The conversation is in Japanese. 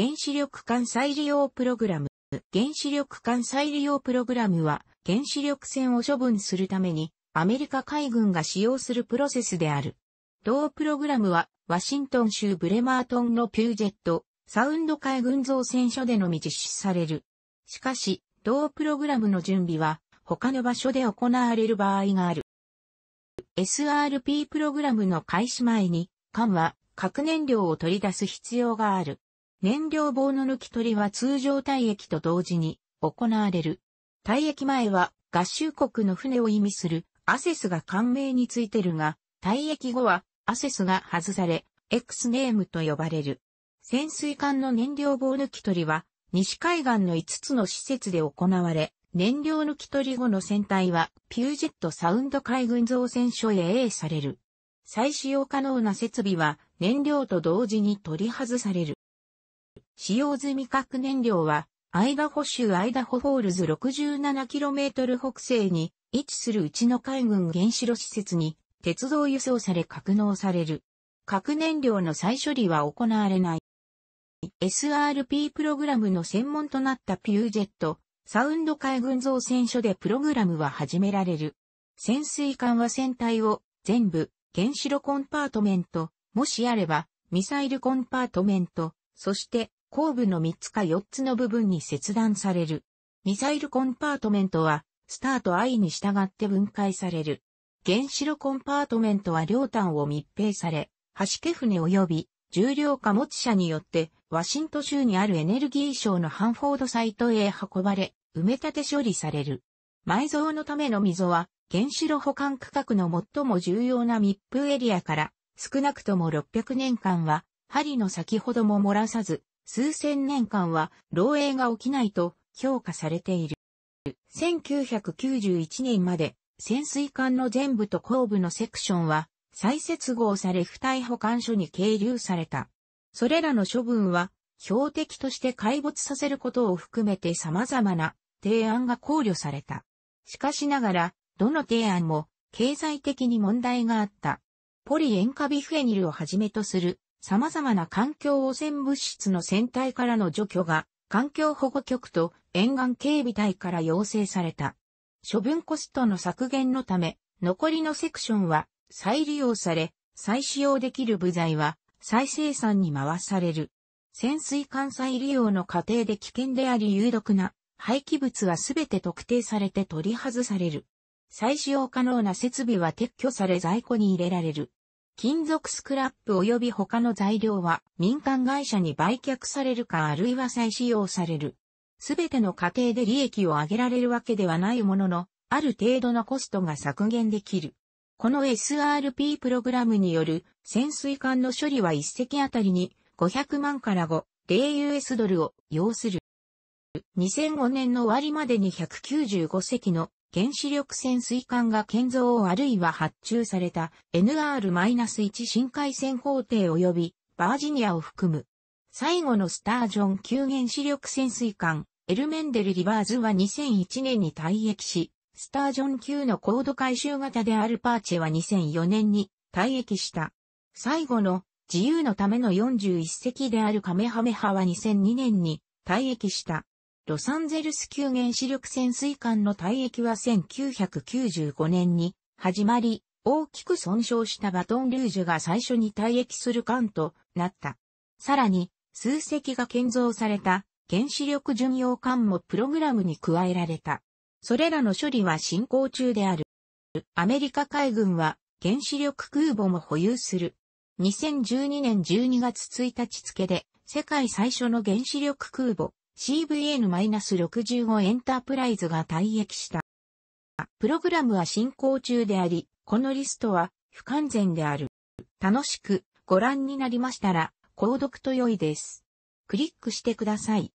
原子力艦再利用プログラム。原子力艦再利用プログラムは、原子力船を処分するために、アメリカ海軍が使用するプロセスである。同プログラムは、ワシントン州ブレマートンのピュージェット、サウンド海軍造船所でのみ実施される。しかし、同プログラムの準備は、他の場所で行われる場合がある。SRP プログラムの開始前に、艦は核燃料を取り出す必要がある。燃料棒の抜き取りは通常退役と同時に行われる。退役前は合衆国の船を意味するアセスが艦名についてるが、退役後はアセスが外され、X ネームと呼ばれる。潜水艦の燃料棒抜き取りは、西海岸の5つの施設で行われ、燃料抜き取り後の船体は、ピュージェットサウンド海軍造船所へ A される。再使用可能な設備は、燃料と同時に取り外される。使用済み核燃料は、アイダホ州アイダホフォールズ 67km 北西に位置するうちの海軍原子炉施設に鉄道輸送され格納される。核燃料の再処理は行われない。SRP プログラムの専門となったピュージェット、サウンド海軍造船所でプログラムは始められる。潜水艦は船体を全部原子炉コンパートメント、もしあればミサイルコンパートメント、そして後部の3つか4つの部分に切断される。ミサイルコンパートメントは、スタート I に従って分解される。原子炉コンパートメントは両端を密閉され、橋家船及び重量貨物車によって、ワシント州にあるエネルギー省のハンフォードサイトへ運ばれ、埋め立て処理される。埋蔵のための溝は、原子炉保管区画の最も重要な密封エリアから、少なくとも600年間は、針の先ほども漏らさず、数千年間は漏洩が起きないと評価されている。1991年まで潜水艦の全部と後部のセクションは再接合され不逮保管所に係留された。それらの処分は標的として解没させることを含めて様々な提案が考慮された。しかしながら、どの提案も経済的に問題があった。ポリ塩化ビフェニルをはじめとする様々な環境汚染物質の船体からの除去が環境保護局と沿岸警備隊から要請された。処分コストの削減のため、残りのセクションは再利用され、再使用できる部材は再生産に回される。潜水艦再利用の過程で危険であり有毒な廃棄物はすべて特定されて取り外される。再使用可能な設備は撤去され在庫に入れられる。金属スクラップ及び他の材料は民間会社に売却されるかあるいは再使用される。すべての過程で利益を上げられるわけではないものの、ある程度のコストが削減できる。この SRP プログラムによる潜水艦の処理は1隻あたりに500万から5、0US ドルを要する。2005年の終わりまでに195隻の原子力潜水艦が建造あるいは発注された NR-1 深海船法艇及びバージニアを含む。最後のスタージョン級原子力潜水艦エルメンデル・リバーズは2001年に退役し、スタージョン級の高度回収型であるパーチェは2004年に退役した。最後の自由のための41隻であるカメハメハは2002年に退役した。ロサンゼルス級原子力潜水艦の退役は1995年に始まり、大きく損傷したバトンルージュが最初に退役する艦となった。さらに、数隻が建造された原子力巡洋艦もプログラムに加えられた。それらの処理は進行中である。アメリカ海軍は原子力空母も保有する。2012年12月1日付で世界最初の原子力空母 CVN-65 エンタープライズが退役した。プログラムは進行中であり、このリストは不完全である。楽しくご覧になりましたら、購読と良いです。クリックしてください。